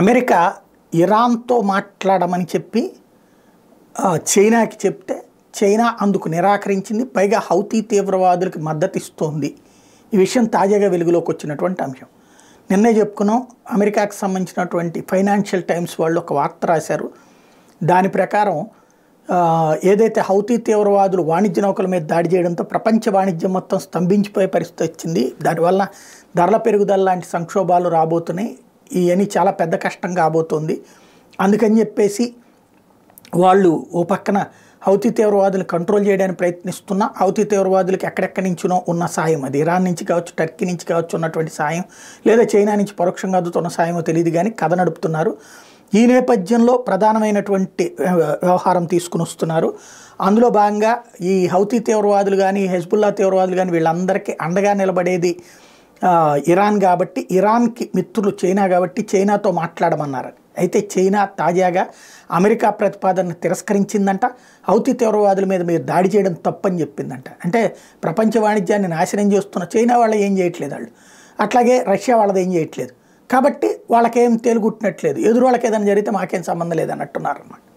America ఇరాన్తో మాట్లాడమని చెప్పి చైనాకి చెప్తే చైనా అందుకు నిరాకరించింది పైగా హౌతీ తీవ్రవాదులకు మద్దతు ఇస్తోంది ఈ విషయం తాజాగా వెలుగులోకి వచ్చినటువంటి అంశం నిన్నే చెప్పుకున్నాం అమెరికాకు సంబంధించినటువంటి ఫైనాన్షియల్ టైమ్స్ వాళ్ళు ఒక వార్త రాశారు దాని ప్రకారం ఏదైతే హౌతీ తీవ్రవాదులు వాణిజ్య నౌకల మీద దాడి చేయడంతో ప్రపంచ వాణిజ్యం మొత్తం స్తంభించిపోయే పరిస్థితి వచ్చింది దానివల్ల ధరల పెరుగుదల లాంటి సంక్షోభాలు రాబోతున్నాయి ఇవన్నీ చాలా పెద్ద కష్టం కాబోతోంది అందుకని చెప్పేసి వాళ్ళు ఓ పక్కన హౌతీ తీవ్రవాదులు కంట్రోల్ చేయడానికి ప్రయత్నిస్తున్న హౌతి తీవ్రవాదులకు ఎక్కడెక్కడి నుంచినో ఉన్న సాయం అది ఇరాన్ నుంచి కావచ్చు టర్కీ నుంచి కావచ్చు ఉన్నటువంటి సాయం లేదా చైనా నుంచి పరోక్షంగా అందుతున్న సాయమో తెలియదు కానీ కథ నడుపుతున్నారు ఈ నేపథ్యంలో ప్రధానమైనటువంటి వ్యవహారం తీసుకుని వస్తున్నారు అందులో భాగంగా ఈ హౌతీ తీవ్రవాదులు కానీ హెజ్బుల్లా తీవ్రవాదులు కానీ వీళ్ళందరికీ అండగా నిలబడేది ఇరాన్ కాబట్టి ఇరాన్కి మిత్రులు చైనా కాబట్టి చైనాతో మాట్లాడమన్నారు అయితే చైనా తాజాగా అమెరికా ప్రతిపాదనను తిరస్కరించిందంట హౌతి తీవ్రవాదుల మీద మీరు దాడి చేయడం తప్పని చెప్పిందంట అంటే ప్రపంచ వాణిజ్యాన్ని నాశనం చేస్తున్న చైనా వాళ్ళు ఏం చేయట్లేదు వాళ్ళు అట్లాగే రష్యా వాళ్ళది ఏం చేయట్లేదు కాబట్టి వాళ్ళకేం తేలుగుట్టినట్లేదు ఎదురు వాళ్ళకి ఏదైనా జరిగితే మాకేం సంబంధం లేదన్నట్టున్నారు అన్నమాట